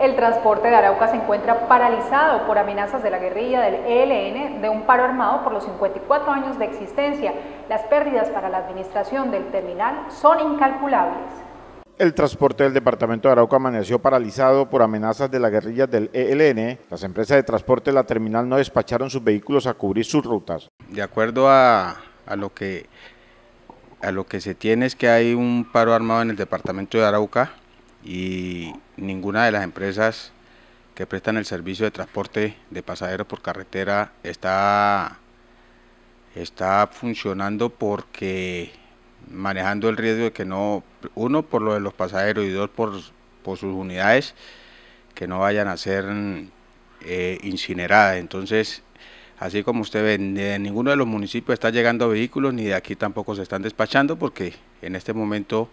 El transporte de Arauca se encuentra paralizado por amenazas de la guerrilla del ELN de un paro armado por los 54 años de existencia. Las pérdidas para la administración del terminal son incalculables. El transporte del departamento de Arauca amaneció paralizado por amenazas de la guerrilla del ELN. Las empresas de transporte de la terminal no despacharon sus vehículos a cubrir sus rutas. De acuerdo a, lo que a lo que se tiene es que hay un paro armado en el departamento de Arauca y ninguna de las empresas que prestan el servicio de transporte de pasajeros por carretera está, está funcionando porque manejando el riesgo de que no, uno por lo de los pasajeros y dos por, sus unidades, que no vayan a ser eh, incineradas. Entonces, así como usted ve, de ninguno de los municipios está llegando vehículos, ni de aquí tampoco se están despachando porque en este momento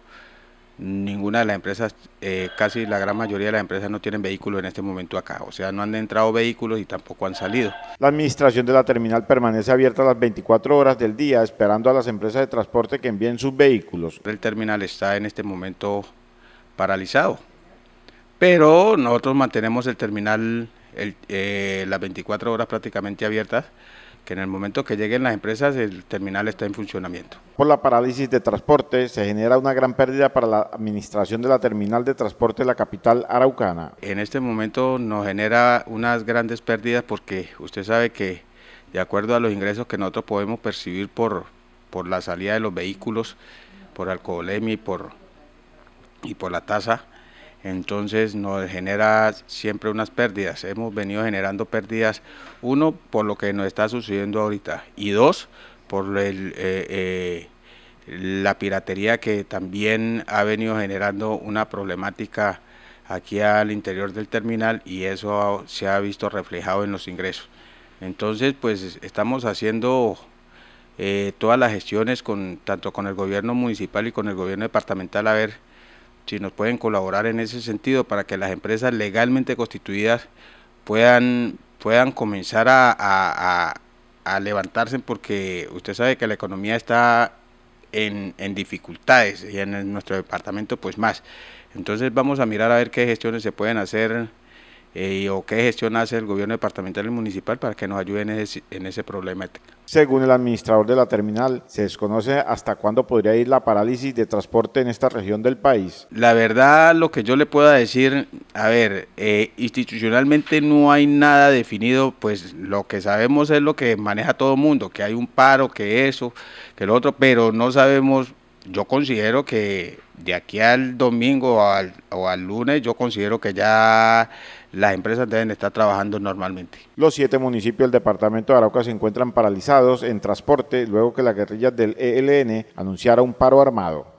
ninguna de las empresas, eh, casi la gran mayoría de las empresas no tienen vehículos en este momento acá, o sea, no han entrado vehículos y tampoco han salido. La administración de la terminal permanece abierta las 24 horas del día, esperando a las empresas de transporte que envíen sus vehículos. El terminal está en este momento paralizado, pero nosotros mantenemos el terminal eh, las 24 horas prácticamente abiertas que en el momento que lleguen las empresas el terminal está en funcionamiento. Por la parálisis de transporte se genera una gran pérdida para la administración de la terminal de transporte de la capital araucana. En este momento nos genera unas grandes pérdidas porque usted sabe que de acuerdo a los ingresos que nosotros podemos percibir por, por la salida de los vehículos, por alcoholemia por, y por la tasa, entonces nos genera siempre unas pérdidas. Hemos venido generando pérdidas, uno, por lo que nos está sucediendo ahorita, y dos, por eh, eh, la piratería que también ha venido generando una problemática aquí al interior del terminal y eso se ha visto reflejado en los ingresos. Entonces, pues estamos haciendo eh, todas las gestiones con tanto con el gobierno municipal y con el gobierno departamental a ver si nos pueden colaborar en ese sentido para que las empresas legalmente constituidas puedan, puedan comenzar a, levantarse porque usted sabe que la economía está en, en, dificultades y en nuestro departamento pues más. Entonces vamos a mirar a ver qué gestiones se pueden hacer eh, o qué gestión hace el gobierno departamental y municipal para que nos ayuden en, ese, problema. Según el administrador de la terminal, se desconoce hasta cuándo podría ir la parálisis de transporte en esta región del país. La verdad, lo que yo le pueda decir, a ver, eh, institucionalmente no hay nada definido, pues lo que sabemos es lo que maneja todo el mundo, que hay un paro, que eso, que lo otro, pero no sabemos yo considero que de aquí al domingo o al, lunes, yo considero que ya las empresas deben estar trabajando normalmente. Los siete municipios del departamento de Arauca se encuentran paralizados en transporte luego que las guerrillas del ELN anunciara un paro armado.